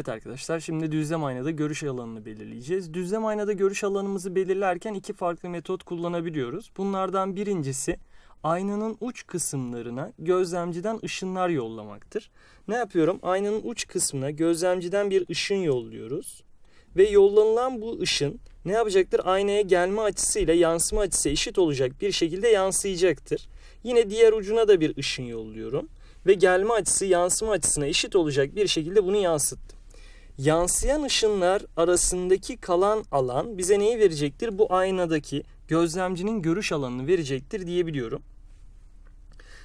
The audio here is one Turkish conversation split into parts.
Evet arkadaşlar şimdi düzlem aynada görüş alanını belirleyeceğiz. Düzlem aynada görüş alanımızı belirlerken iki farklı metot kullanabiliyoruz. Bunlardan birincisi aynanın uç kısımlarına gözlemciden ışınlar yollamaktır. Ne yapıyorum? Aynanın uç kısmına gözlemciden bir ışın yolluyoruz. Ve yollanılan bu ışın ne yapacaktır? Aynaya gelme açısıyla yansıma açısı eşit olacak bir şekilde yansıyacaktır. Yine diğer ucuna da bir ışın yolluyorum ve gelme açısı yansıma açısına eşit olacak bir şekilde bunu yansıttım yansıyan ışınlar arasındaki kalan alan bize neyi verecektir? Bu aynadaki gözlemcinin görüş alanını verecektir diyebiliyorum.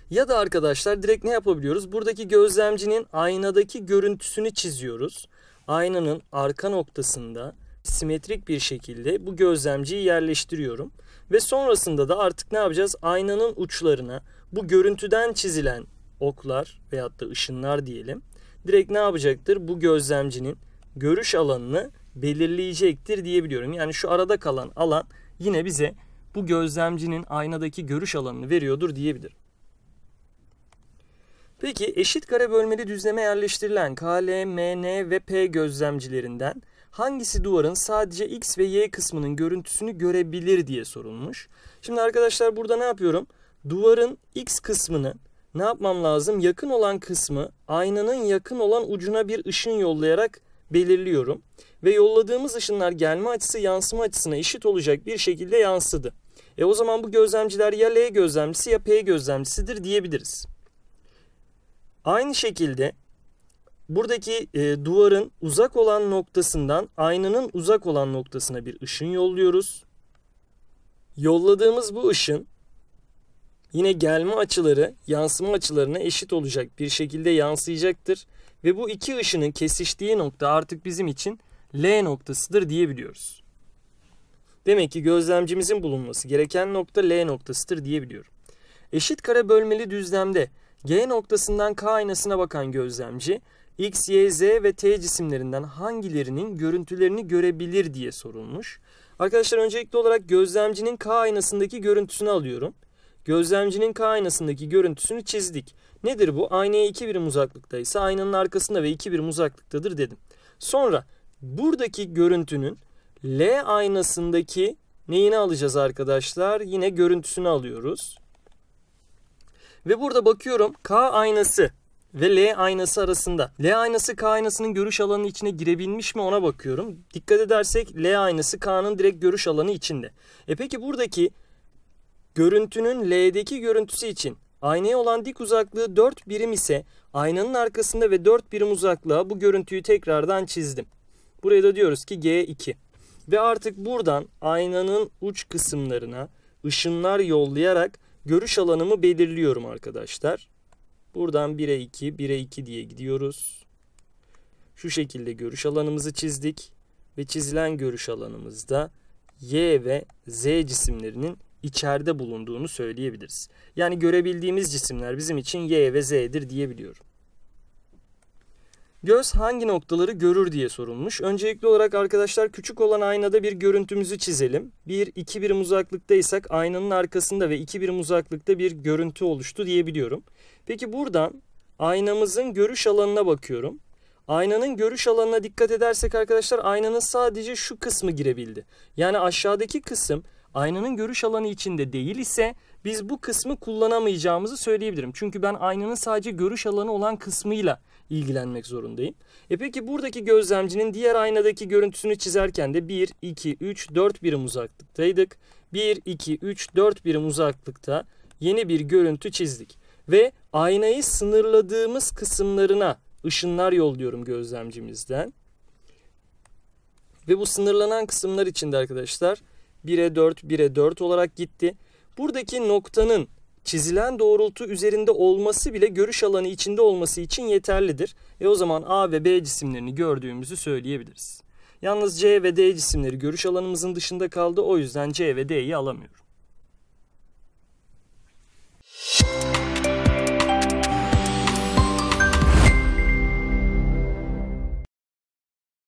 Ya da arkadaşlar direkt ne yapabiliyoruz? Buradaki gözlemcinin aynadaki görüntüsünü çiziyoruz. Aynanın arka noktasında simetrik bir şekilde bu gözlemciyi yerleştiriyorum. Ve sonrasında da artık ne yapacağız? Aynanın uçlarına bu görüntüden çizilen oklar veyahut da ışınlar diyelim direkt ne yapacaktır? Bu gözlemcinin görüş alanını belirleyecektir diyebiliyorum. Yani şu arada kalan alan yine bize bu gözlemcinin aynadaki görüş alanını veriyordur diyebilirim. Peki eşit kare bölmeli düzleme yerleştirilen K, L, ve P gözlemcilerinden hangisi duvarın sadece X ve Y kısmının görüntüsünü görebilir diye sorulmuş. Şimdi arkadaşlar burada ne yapıyorum? Duvarın X kısmını ne yapmam lazım? Yakın olan kısmı aynanın yakın olan ucuna bir ışın yollayarak belirliyorum. Ve yolladığımız ışınlar gelme açısı yansıma açısına eşit olacak bir şekilde yansıdı. E o zaman bu gözlemciler ya L gözlemcisi ya P gözlemcisidir diyebiliriz. Aynı şekilde buradaki e, duvarın uzak olan noktasından aynanın uzak olan noktasına bir ışın yolluyoruz. Yolladığımız bu ışın Yine gelme açıları yansıma açılarına eşit olacak bir şekilde yansıyacaktır. Ve bu iki ışının kesiştiği nokta artık bizim için L noktasıdır diyebiliyoruz. Demek ki gözlemcimizin bulunması gereken nokta L noktasıdır diyebiliyorum. Eşit kare bölmeli düzlemde G noktasından K aynasına bakan gözlemci X, Y, Z ve T cisimlerinden hangilerinin görüntülerini görebilir diye sorulmuş. Arkadaşlar öncelikli olarak gözlemcinin K aynasındaki görüntüsünü alıyorum. Gözlemcinin K aynasındaki görüntüsünü çizdik. Nedir bu? Aynaya 2 birim uzaklıkta ise aynanın arkasında ve 2 birim uzaklıktadır dedim. Sonra buradaki görüntünün L aynasındaki neyini alacağız arkadaşlar? Yine görüntüsünü alıyoruz. Ve burada bakıyorum K aynası ve L aynası arasında. L aynası K aynasının görüş alanının içine girebilmiş mi ona bakıyorum. Dikkat edersek L aynası K'nın direkt görüş alanı içinde. E peki buradaki Görüntünün L'deki görüntüsü için aynaya olan dik uzaklığı 4 birim ise aynanın arkasında ve 4 birim uzaklığa bu görüntüyü tekrardan çizdim. Buraya da diyoruz ki G2. Ve artık buradan aynanın uç kısımlarına ışınlar yollayarak görüş alanımı belirliyorum arkadaşlar. Buradan 1'e 2, 1'e 2 diye gidiyoruz. Şu şekilde görüş alanımızı çizdik ve çizilen görüş alanımızda Y ve Z cisimlerinin içeride bulunduğunu söyleyebiliriz. Yani görebildiğimiz cisimler bizim için Y ve Z'dir diyebiliyorum. Göz hangi noktaları görür diye sorulmuş. Öncelikli olarak arkadaşlar küçük olan aynada bir görüntümüzü çizelim. Bir, iki birim uzaklıktaysak aynanın arkasında ve iki birim uzaklıkta bir görüntü oluştu diyebiliyorum. Peki buradan aynamızın görüş alanına bakıyorum. Aynanın görüş alanına dikkat edersek arkadaşlar aynanın sadece şu kısmı girebildi. Yani aşağıdaki kısım aynanın görüş alanı içinde değil ise biz bu kısmı kullanamayacağımızı söyleyebilirim. Çünkü ben aynanın sadece görüş alanı olan kısmıyla ilgilenmek zorundayım. E peki buradaki gözlemcinin diğer aynadaki görüntüsünü çizerken de 1, 2, 3, 4 birim uzaklıktaydık. 1, 2, 3, 4 birim uzaklıkta yeni bir görüntü çizdik. Ve aynayı sınırladığımız kısımlarına ışınlar yolluyorum gözlemcimizden. Ve bu sınırlanan kısımlar içinde arkadaşlar 1'e 4, 1'e 4 olarak gitti. Buradaki noktanın çizilen doğrultu üzerinde olması bile görüş alanı içinde olması için yeterlidir. Ve o zaman A ve B cisimlerini gördüğümüzü söyleyebiliriz. Yalnız C ve D cisimleri görüş alanımızın dışında kaldı. O yüzden C ve D'yi alamıyorum.